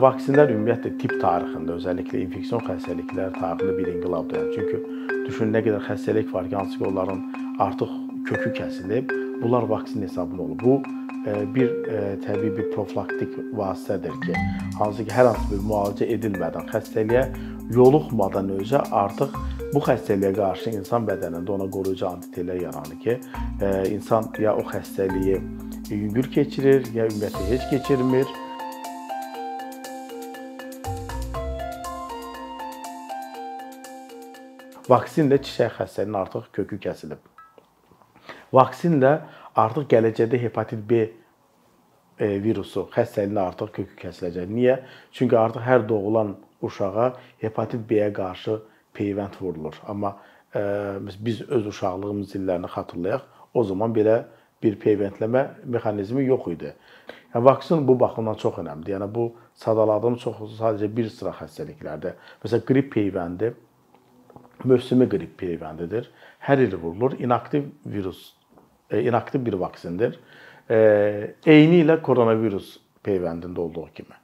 Vaksinlər ümumiyyətlə tibb tarixində, özəlliklə infeksion xəstəliklər tarixində bir inqilabdır. Yəni, çünki düşün nə qədər xəstəlik var ki, hansı ki onların artıq kökü kəsilib, bunlar vaksin hesabına olub. Bu e, bir e, təbii bir profilaktik vasitədir ki, hansı ki hər hansı bir müalicə edilmədən xəstəliyə yoluxmadan özə artıq bu xəstəliyə qarşı insan bədənində ona qoruyucu antitellər yaranır ki, e, insan ya o xəstəliyi yüngül keçirir, ya ümumiyyətlə heç keçirmir vaksinlə çiçək xəstəliyinin artıq kökü kəsilib. Vaksinlə artıq gələcəkdə hepatit B e, virusu xəstəliyinin artıq kökü kəsiləcək. Niyə? Çünki artıq hər doğulan uşağa hepatit B-yə qarşı peyvənd vurulur. Amma ə, e, biz öz uşaqlığımız illərini xatırlayaq. O zaman belə bir peyvəndləmə mexanizmi yox idi. Yəni vaksin bu baxımdan çox əhəmiyyətlidir. Yəni bu sadaladığım çox sadəcə bir sıra xəstəliklərdə. Məsələn, qrip peyvəndi mövsümi qrip peyvəndidir. Hər il vurulur. İnaktiv virus, e, inaktiv bir vaksindir. E, eyni ilə koronavirus peyvəndində olduğu kimi.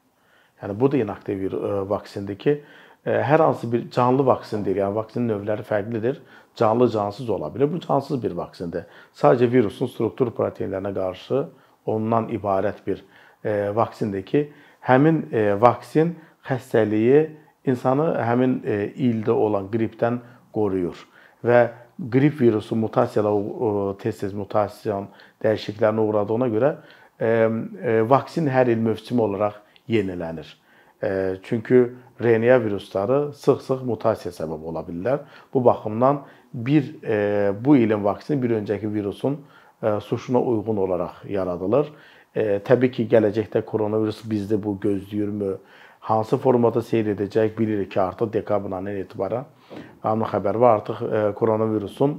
Yəni bu da inaktiv bir e, vaksindir ki, e, hər hansı bir canlı vaksin deyil. Yəni vaksinin növləri fərqlidir. Canlı, cansız ola bilər. Bu cansız bir vaksindir. Sadəcə virusun struktur proteinlərinə qarşı ondan ibarət bir e, vaksindir ki, həmin e, vaksin xəstəliyi insanı həmin e, ildə olan qripdən qoruyur və qrip virusu mutasiyalar tez-tez mutasiyonun dəyişikliklərinə uğradığına görə e, e, vaksin hər il mövsüm olaraq yenilənir. E, çünki RNA virusları sıx-sıx mutasiya səbəb ola bilirlər. Bu baxımdan bir e, bu ilin vaksini bir öncəki virusun e, suşuna uyğun olaraq yaradılır. E, təbii ki, gələcəkdə koronavirus bizdə bu gözləyirmi? hansı formada seyr edəcək bilirik ki, artıq dekabrdan etibarən hamının xəbəri var. Artıq e, koronavirusun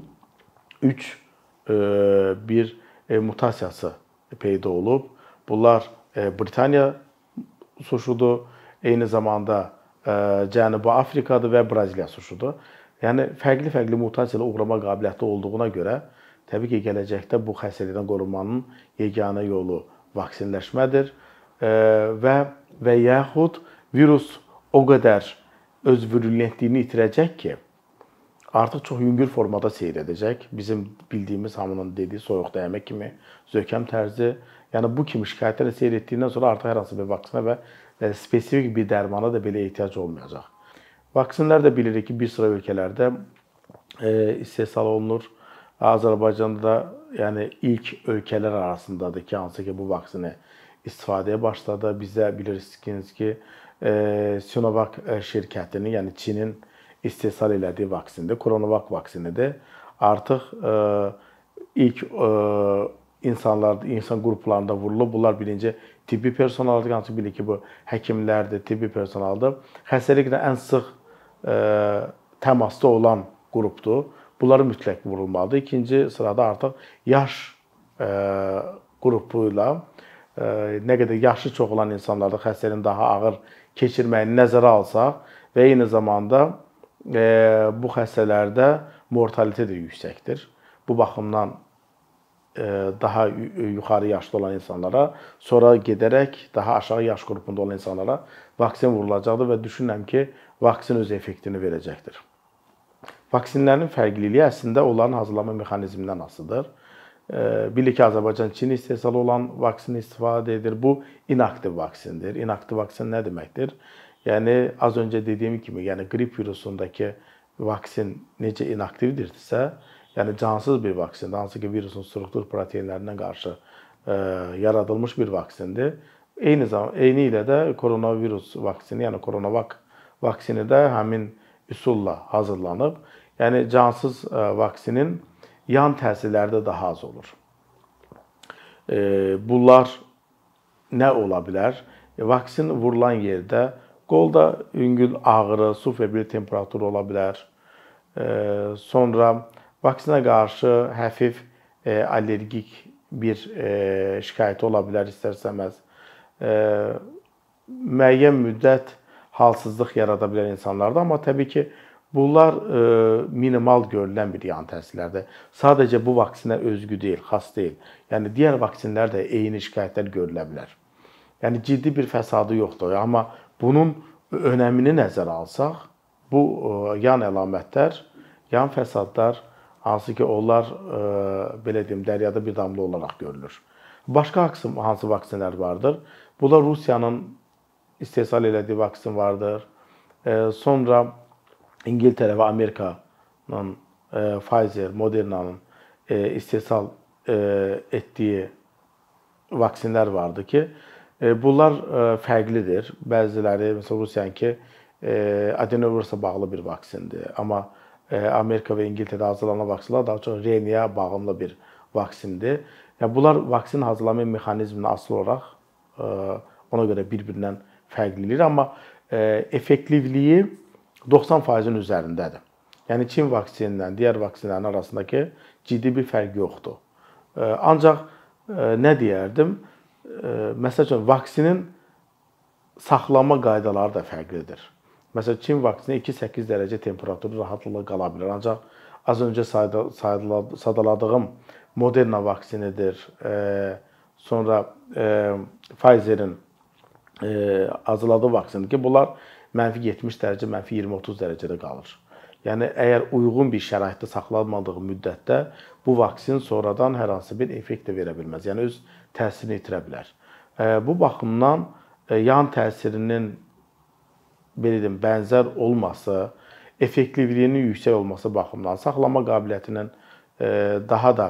3 e, bir e, mutasiyası peyda olub. Bunlar e, Britaniya suşudur, eyni zamanda e, Cənubi Afrikadır və Braziliya suşudur. Yəni fərqli-fərqli mutasiyaya uğrama qabiliyyəti olduğuna görə təbii ki, gələcəkdə bu xəstəlikdən qorunmanın yeganə yolu vaksinləşmədir e, və və yaxud e, virus o qədər öz virulyentliyini itirəcək ki, artıq çox yüngül formada seyr edəcək. Bizim bildiyimiz hamının dediyi soyuq dəymə kimi, zökəm tərzi, yəni bu kimi şikayətlərlə seyr etdiyindən sonra artıq hər hansı bir vaksina və e, spesifik bir dərmana da belə ehtiyac olmayacaq. Vaksinlər də bilirik ki, bir sıra ölkələrdə e, istehsal olunur. Azərbaycanda da yəni ilk ölkələr arasındadır ki, hansı ki bu vaksini istifadəyə başladı. Bizə bilirsiniz ki, Sinovac e, şirkətinin, yəni Çinin istehsal elədiyi vaksindir, Coronavac vaksinidir. Artıq e, ilk e, insanlarda, insan qruplarında vurulub. Bunlar birinci tibbi personaldır, hansı bilir ki, bu həkimlərdir, tibbi personaldır. Xəstəliklə ən sıx təmasda olan qrupdur. Bunları mütləq vurulmalıdır. İkinci sırada artıq yaş qrupu ilə nə qədər yaşı çox olan insanlarda xəstəliyin daha ağır keçirməyini nəzərə alsaq və eyni zamanda bu xəstələrdə mortalitet də yüksəkdir. Bu baxımdan daha yuxarı yaşlı olan insanlara, sonra gedərək daha aşağı yaş qrupunda olan insanlara vaksin vurulacaqdır və düşünürəm ki, vaksin öz effektini verəcəkdir. Vaksinlərin fərqliliyi əslində onların hazırlanma mexanizmindən asılıdır. Ee, Birlikte Azərbaycan Çin istehsalı olan vaksin istifade edir. Bu inaktiv vaksindir. İnaktiv vaksin ne demektir? Yani az önce dediğim gibi yani grip virüsündeki vaksin nece necə ise yani cansız bir vaksin, Hansı ki virüsün struktur proteinlerine karşı e, yaradılmış bir vaksindir. Eyni zaman eyni ilə də koronavirus vaksini, yani koronavak vaksini de həmin üsulla hazırlanıp yani cansız e, vaksinin yan təsirləri də daha az olur. E, bunlar nə ola bilər? E, vaksin vurulan yerdə qolda yüngül ağrı, sufebil temperatur ola bilər. E, sonra vaksina qarşı həfif allergik bir şikayət ola bilər istərsəməz. Müəyyən müddət halsızlıq yarada bilər insanlarda, amma təbii ki, Bunlar e, minimal görülən bir yan təsirlərdir. Sadəcə bu vaksinə özgü deyil, xas deyil. Yəni digər vaksinlər də eyni şikayətlər görülə bilər. Yəni ciddi bir fəsadı yoxdur, amma bunun önəmini nəzərə alsaq, bu e, yan əlamətlər, yan fəsadlar hansı ki onlar e, belə deyim, dəryada bir damla olaraq görülür. Başqa hansı, hansı vaksinlər vardır? Bu da Rusiyanın istehsal elədiyi vaksin vardır. E, sonra İngiltere ve Amerika'nın e, Pfizer, Moderna'nın e, istihsal e, ettiği vaksinler vardı ki e, bunlar e, fərqlidir. Bəziləri məsəl Rusiyanki e, adenovirusa bağlı bir vaksindi, ama e, Amerika ve İngiltere'de hazırlanan vaksinler daha çok RNA bağımlı bir vaksindi. Ya bunlar vaksin hazırlama mexanizminə asılı olarak e, ona göre birbirinden farklıdır ama amma e, effektivliyi 90%-in üzərindədir. Yəni Çin vaksinlə digər vaksinlərin arasındakı ciddi bir fərq yoxdur. Ancaq nə deyərdim? Məsəl üçün vaksinin saxlama qaydaları da fərqlidir. Məsələn, Çin vaksini 2-8 dərəcə temperatur rahatlıqla qala bilər. Ancaq az öncə sadaladığım Moderna vaksinidir. E, sonra e, Pfizer-in e, azladığı vaksinidir ki, bunlar mənfi 70 dərəcə, mənfi 20-30 dərəcədə qalır. Yəni əgər uyğun bir şəraitdə saxlanmadığı müddətdə bu vaksin sonradan hər hansı bir effekt də verə bilməz. Yəni öz təsirini itirə bilər. E, bu baxımdan e, yan təsirinin belə deyim, bənzər olması, effektivliyinin yüksək olması baxımından saxlama qabiliyyətinin e, daha da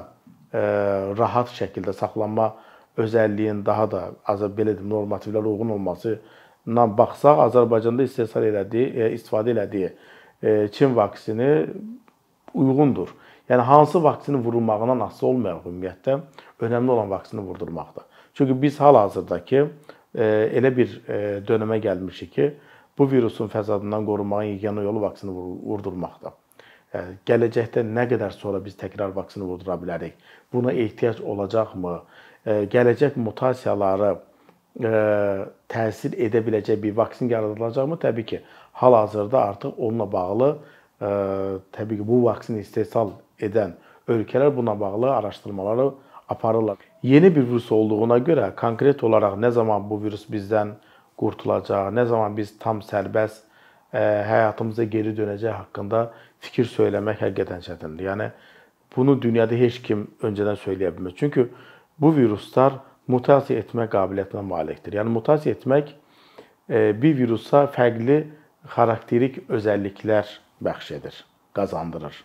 rahat şəkildə saxlanma özəlliyin daha da az belə deyim normativlərə uyğun olması baxsaq, Azərbaycanda istehsal elədiyi, e, istifadə elədiyi e, Çin vaksini uyğundur. Yəni hansı vaksini vurulmağından asılı olmayaraq ümumiyyətlə önəmli olan vaksini vurdurmaqdır. Çünki biz hal-hazırdakı e, elə bir dönəmə gəlmişik ki, bu virusun fəsadından qorunmağın yeganə yolu vaksini vurdurmaqdır. Yəni, gələcəkdə nə qədər sonra biz təkrar vaksini vurdura bilərik? Buna ehtiyac olacaqmı? Gələcək mutasiyaları E, təsir edə biləcək bir vaksin yaradılacaqmı? Təbii ki, hal-hazırda artıq onunla bağlı ə, e, təbii ki, bu vaksini istehsal edən ölkələr buna bağlı araşdırmaları aparırlar. Yeni bir virus olduğuna görə konkret olaraq nə zaman bu virus bizdən qurtulacaq, nə zaman biz tam sərbəst ə, e, həyatımıza geri dönəcək haqqında fikir söyləmək həqiqətən çətindir. Yəni bunu dünyada heç kim öncədən söyləyə bilməz. Çünki bu viruslar mutasiya etmə qabiliyyətinə malikdir. Yəni mutasiya etmək e, bir virusa fərqli xarakterik özəlliklər bəxş edir, qazandırır.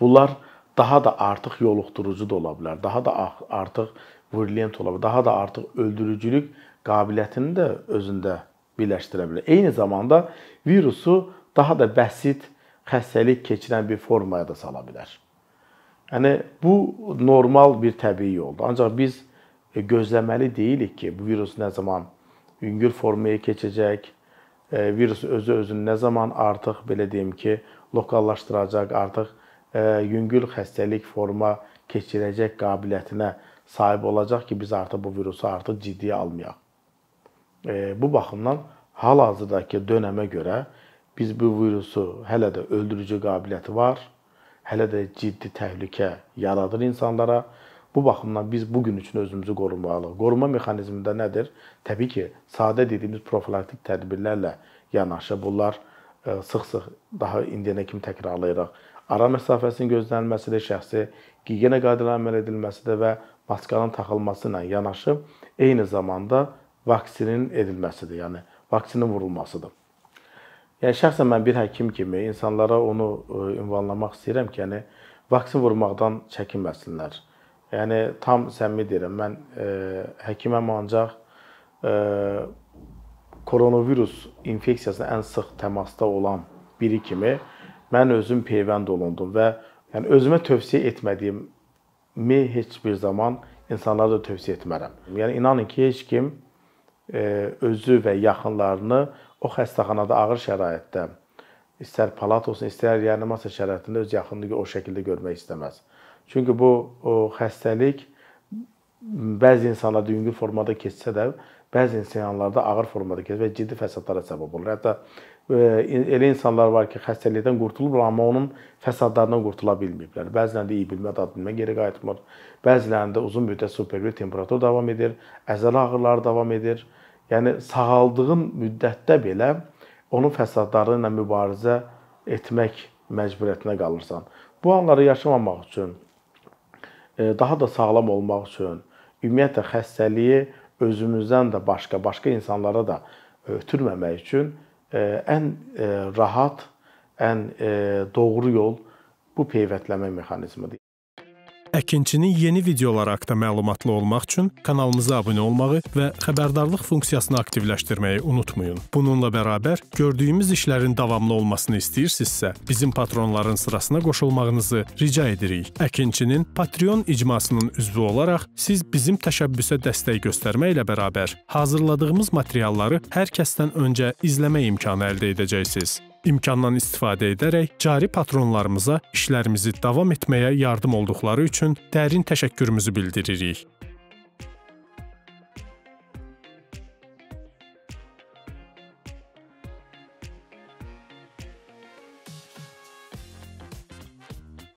Bunlar daha da artıq yoluxdurucu da ola bilər, daha da artıq virulent ola bilər, daha da artıq öldürücülük qabiliyyətini də özündə birləşdirə bilər. Eyni zamanda virusu daha da bəsit xəstəlik keçirən bir formaya da sala bilər. Yəni bu normal bir təbii yoldur. Ancaq biz E, gözləməli deyilik ki, bu virus nə zaman yüngül formaya keçəcək, e, virus özü özünü nə zaman artıq belə deyim ki, lokallaşdıracaq, artıq e, yüngül xəstəlik forma keçirəcək qabiliyyətinə sahib olacaq ki, biz artıq bu virusu artıq ciddiyə almayaq. Bu baxımdan hal-hazırdakı dönəmə görə biz bu virusu hələ də öldürücü qabiliyyəti var, hələ də ciddi təhlükə yaradır insanlara Bu baxımdan biz bu gün üçün özümüzü qorumalıyıq. Qoruma mexanizmi də nədir? Təbii ki, sadə dediyimiz profilaktik tədbirlərlə yanaşı bunlar e, sıx-sıx daha indiyənə kimi təkrarlayırıq. Ara məsafəsinin gözlənilməsi, şəxsi gigiyena qaydalarına əməl edilməsi də və maskanın taxılması ilə yanaşı eyni zamanda vaksinin edilməsidir. Yəni vaksinin vurulmasıdır. Yəni şəxsən mən bir həkim kimi insanlara onu e, ünvanlamaq istəyirəm ki, yəni vaksin vurmaqdan çəkinməsinlər Yəni tam səmimi deyirəm, mən e, həkiməm ancaq e, koronavirus infeksiyasına ən sıx təmasda olan biri kimi mən özüm peyvənd olundum və yəni özümə tövsiyə etmədiyimi heç bir zaman insanlara da tövsiyə etmərəm. Yəni inanın ki, heç kim e, özü və yaxınlarını o xəstəxanada ağır şəraitdə istər palat olsun, istər reanimasiya şəraitində öz yaxınlığı o şəkildə görmək istəməz. Çünki bu o, xəstəlik bəzi insanlarda yüngül formada keçsə də, bəzi insanlarda ağır formada keçir və ciddi fəsadlara səbəb olur. Hətta e, elə insanlar var ki, xəstəlikdən qurtulublar, amma onun fəsadlarından qurtula bilməyiblər. Bəzilərində iyi bilmə, dad bilmə geri qayıtmır. Bəzilərində uzun müddət superior temperatur davam edir, əzələ ağrıları davam edir. Yəni sağaldığın müddətdə belə onun fəsadları ilə mübarizə etmək məcburiyyətinə qalırsan. Bu anları yaşamamaq üçün daha da sağlam olmaq üçün ümumiyyətlə xəstəliyi özümüzdən də başqa başqa insanlara da ötürməmək üçün e, ən e, rahat, ən e, doğru yol bu peyvəndləmə mexanizmidir. Əkinçinin yeni videoları haqda məlumatlı olmaq üçün kanalımıza abunə olmağı və xəbərdarlıq funksiyasını aktivləşdirməyi unutmayın. Bununla bərabər gördüyümüz işlərin davamlı olmasını istəyirsinizsə, bizim patronların sırasına qoşulmağınızı rica edirik. Əkinçinin Patreon icmasının üzvü olaraq siz bizim təşəbbüsə dəstək göstərməklə bərabər hazırladığımız materialları hər kəsdən öncə izləmə imkanı əldə edəcəksiniz imkandan istifadə edərək cari patronlarımıza işlərimizi davam etməyə yardım olduqları üçün dərin təşəkkürümüzü bildiririk.